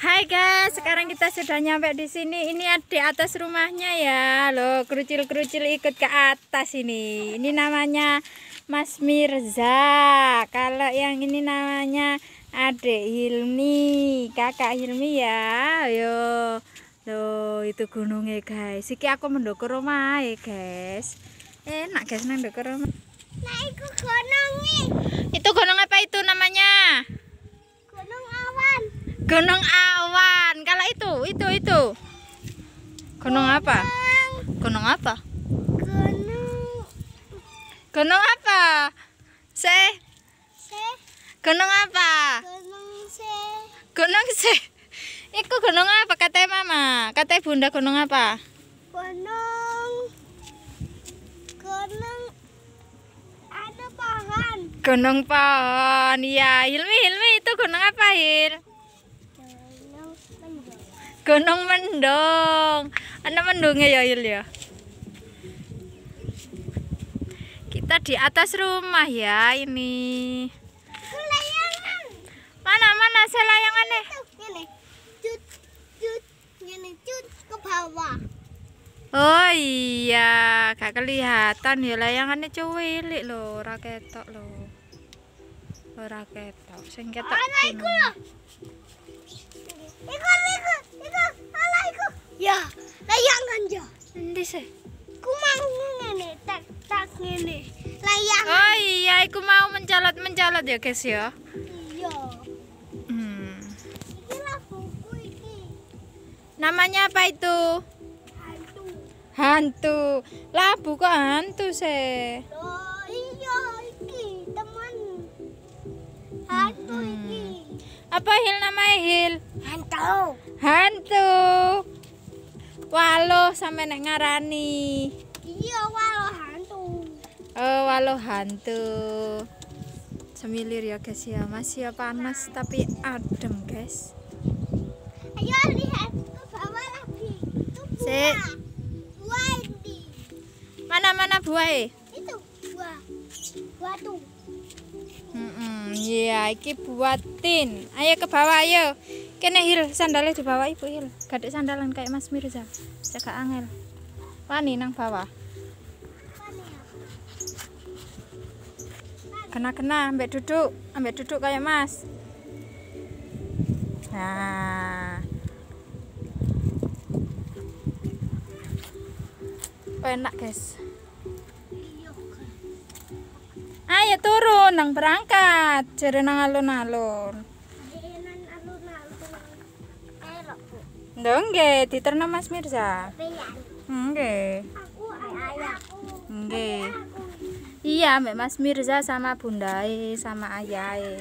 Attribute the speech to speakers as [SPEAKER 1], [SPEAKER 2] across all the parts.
[SPEAKER 1] Hai guys, sekarang kita sudah nyampe di sini. Ini di atas rumahnya ya. Loh, kerucil-kerucil ikut ke atas ini. Ini namanya Mas Mirza. Kalau yang ini namanya Adik Hilmi, Kakak Hilmi ya. Ayo. Loh, itu gunungnya guys. Iki aku mendokor rumah ya, guys. Enak guys nang ndok rumah. Nah, Gunung awan. Kalau itu, itu, itu. Gunung apa? Gunung apa? Gunung. Gunung apa? Se. Se. Gunung apa? Gunung C. Gunung C. Iku gunung apa kata mama? Kata bunda gunung apa? Gunung. Gunung ada pohon. Gunung pohon. Iya, Hilmi, Hilmi itu gunung apa, Hil? Gunung Mendung. Ana mendungnya ya Il ya. Kita di atas rumah ya ini. Selayangan. Mana mana selayangan nih? Ini. Cut cut ini cut ke bawah. Oh iya, gak kelihatan ya layangannya cuwilik lho, ora ketok lho. Ora ketok, sing ketok. Ana iku lho. Iya. Oh iya, aku mau mencolot-mencolot ya, guys ya. Iya. Hmm. Namanya apa itu? Hantu. Hantu. Labu kok hantu sih. Oh iya, iki teman. Hantu hmm. iki. Apa Hil namanya Hil? Hantu. Waluh sampe nek ngarani. Iya, waluh hantu. Oh, waluh hantu. Semilir ya guys ya, masih ya panas tapi adem guys. Ayo lihat ke bawah lagi. Itu buah. Si. Buah ini. Mana-mana buah? Eh? Itu buah. Buah tuh. Mm -mm, iya, yeah, iki buatin. Ayo ke bawah ayo kene hil sandalnya dibawa ibu hil gak sandalan kayak mas Mirza jaga angel wani nang bawah kena-kena ambek duduk ambek duduk kayak mas nah oh, enak guys ayo turun nang berangkat jare nang alun-alun Nggih, diterno Mas Mirza. Nggih. Ya? Nggih. Iya, Mbak Mas Mirza sama bundae sama ayahe.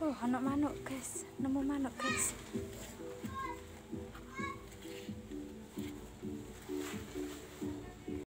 [SPEAKER 1] Oh, anak manuk, guys. Nemu manuk, guys.